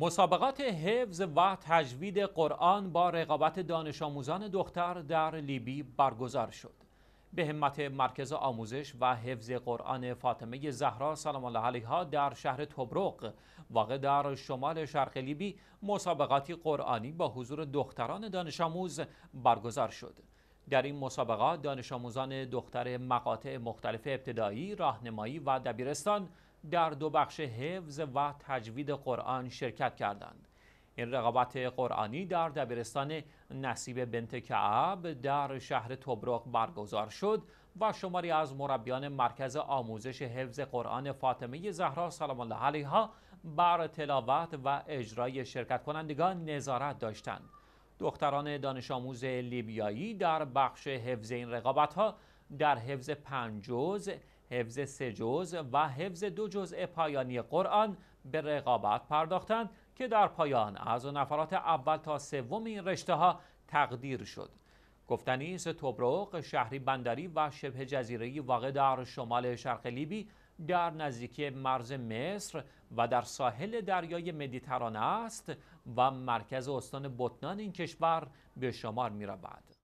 مسابقات حفظ و تجوید قرآن با رقابت دانش آموزان دختر در لیبی برگزار شد. به همت مرکز آموزش و حفظ قرآن فاطمه زهرا سلام الله علیها در شهر تبرق واقع در شمال شرق لیبی مسابقاتی قرآنی با حضور دختران دانش آموز برگزار شد. در این مسابقات دانش آموزان دختر مقاطع مختلف ابتدایی، راهنمایی و دبیرستان در دو بخش حفظ و تجوید قرآن شرکت کردند. این رقابت قرآنی در دبیرستان نصیب بنت کعب در شهر تبرق برگزار شد و شماری از مربیان مرکز آموزش حفظ قرآن فاطمه زهرا سلام الله علیها بر تلاوت و اجرای شرکت کنندگان نظارت داشتند. دختران دانش آموز لیبیایی در بخش حفظ این رقابت ها در حفظ پنج حفظ سه جزء و حفظ دو جزء پایانی قرآن به رقابت پرداختند که در پایان از نفرات اول تا سوم این رشته ها تقدیر شد گفتنی است توبروق شهری بندری و شبه جزیره واقع در شمال شرق لیبی در نزدیکی مرز مصر و در ساحل دریای مدیترانه است و مرکز استان بطنان این کشور به شمار می رود.